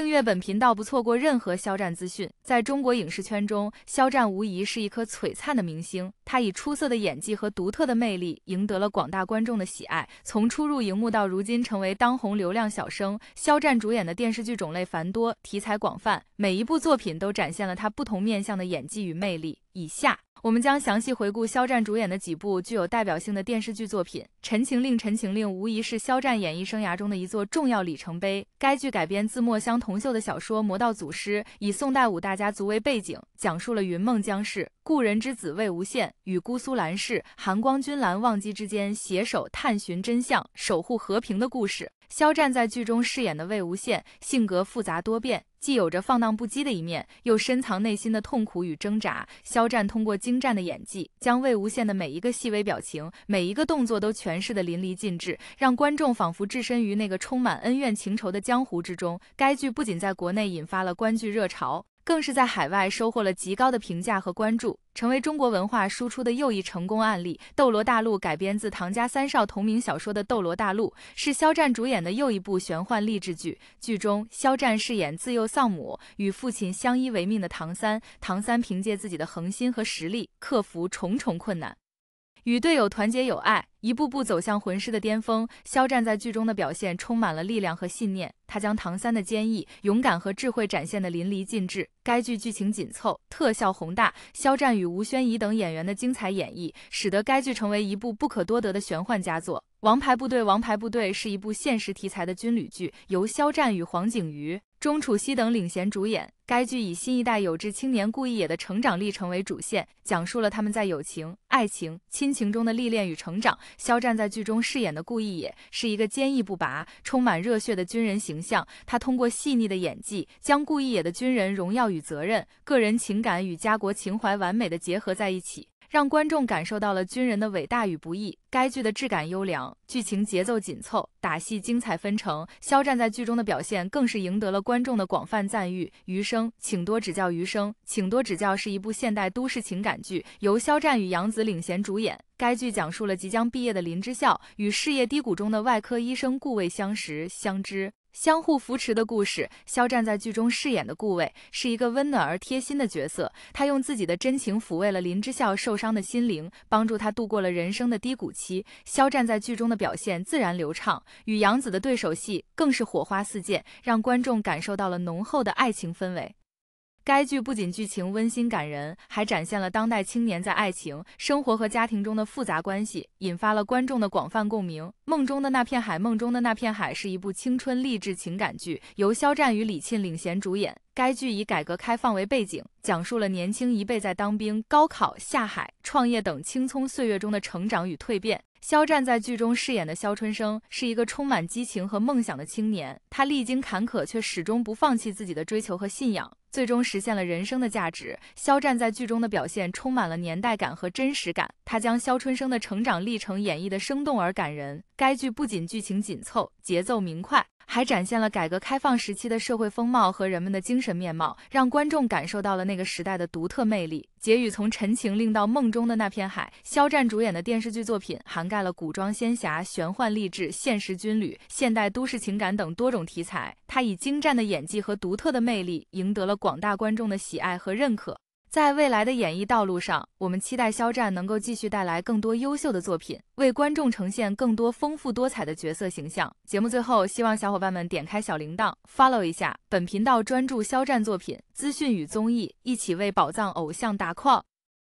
订阅本频道，不错过任何肖战资讯。在中国影视圈中，肖战无疑是一颗璀璨的明星。他以出色的演技和独特的魅力赢得了广大观众的喜爱。从初入荧幕到如今成为当红流量小生，肖战主演的电视剧种类繁多，题材广泛，每一部作品都展现了他不同面向的演技与魅力。以下我们将详细回顾肖战主演的几部具有代表性的电视剧作品。《陈情令》《陈情令》无疑是肖战演艺生涯中的一座重要里程碑。该剧改编自墨香铜臭的小说《魔道祖师》，以宋代五大家族为背景。讲述了云梦江氏故人之子魏无羡与姑苏蓝氏含光君蓝忘机之间携手探寻真相、守护和平的故事。肖战在剧中饰演的魏无羡，性格复杂多变，既有着放荡不羁的一面，又深藏内心的痛苦与挣扎。肖战通过精湛的演技，将魏无羡的每一个细微表情、每一个动作都诠释得淋漓尽致，让观众仿佛置身于那个充满恩怨情仇的江湖之中。该剧不仅在国内引发了观剧热潮。更是在海外收获了极高的评价和关注，成为中国文化输出的又一成功案例。《斗罗大陆》改编自唐家三少同名小说的《斗罗大陆》，是肖战主演的又一部玄幻励志剧。剧中，肖战饰演自幼丧母、与父亲相依为命的唐三。唐三凭借自己的恒心和实力，克服重重困难。与队友团结友爱，一步步走向魂师的巅峰。肖战在剧中的表现充满了力量和信念，他将唐三的坚毅、勇敢和智慧展现的淋漓尽致。该剧剧情紧凑，特效宏大，肖战与吴宣仪等演员的精彩演绎，使得该剧成为一部不可多得的玄幻佳作。《王牌部队》《王牌部队》是一部现实题材的军旅剧，由肖战与黄景瑜。钟楚曦等领衔主演，该剧以新一代有志青年顾一野的成长历程为主线，讲述了他们在友情、爱情、亲情中的历练与成长。肖战在剧中饰演的顾一野是一个坚毅不拔、充满热血的军人形象，他通过细腻的演技，将顾一野的军人荣耀与责任、个人情感与家国情怀完美的结合在一起。让观众感受到了军人的伟大与不易。该剧的质感优良，剧情节奏紧凑，打戏精彩纷呈。肖战在剧中的表现更是赢得了观众的广泛赞誉。余生，请多指教。余生，请多指教是一部现代都市情感剧，由肖战与杨紫领衔主演。该剧讲述了即将毕业的林之校与事业低谷中的外科医生顾魏相识相知。相互扶持的故事，肖战在剧中饰演的顾卫是一个温暖而贴心的角色。他用自己的真情抚慰了林之校受伤的心灵，帮助他度过了人生的低谷期。肖战在剧中的表现自然流畅，与杨紫的对手戏更是火花四溅，让观众感受到了浓厚的爱情氛围。该剧不仅剧情温馨感人，还展现了当代青年在爱情、生活和家庭中的复杂关系，引发了观众的广泛共鸣。《梦中的那片海》《梦中的那片海》是一部青春励志情感剧，由肖战与李沁领衔主演。该剧以改革开放为背景，讲述了年轻一辈在当兵、高考、下海、创业等青葱岁月中的成长与蜕变。肖战在剧中饰演的肖春生是一个充满激情和梦想的青年，他历经坎坷却始终不放弃自己的追求和信仰，最终实现了人生的价值。肖战在剧中的表现充满了年代感和真实感，他将肖春生的成长历程演绎的生动而感人。该剧不仅剧情紧凑，节奏明快。还展现了改革开放时期的社会风貌和人们的精神面貌，让观众感受到了那个时代的独特魅力。结语：从《陈情令》到《梦中的那片海》，肖战主演的电视剧作品涵盖了古装仙侠、玄幻励志、现实军旅、现代都市情感等多种题材。他以精湛的演技和独特的魅力，赢得了广大观众的喜爱和认可。在未来的演艺道路上，我们期待肖战能够继续带来更多优秀的作品，为观众呈现更多丰富多彩的角色形象。节目最后，希望小伙伴们点开小铃铛，follow 一下本频道，专注肖战作品资讯与综艺，一起为宝藏偶像打 call。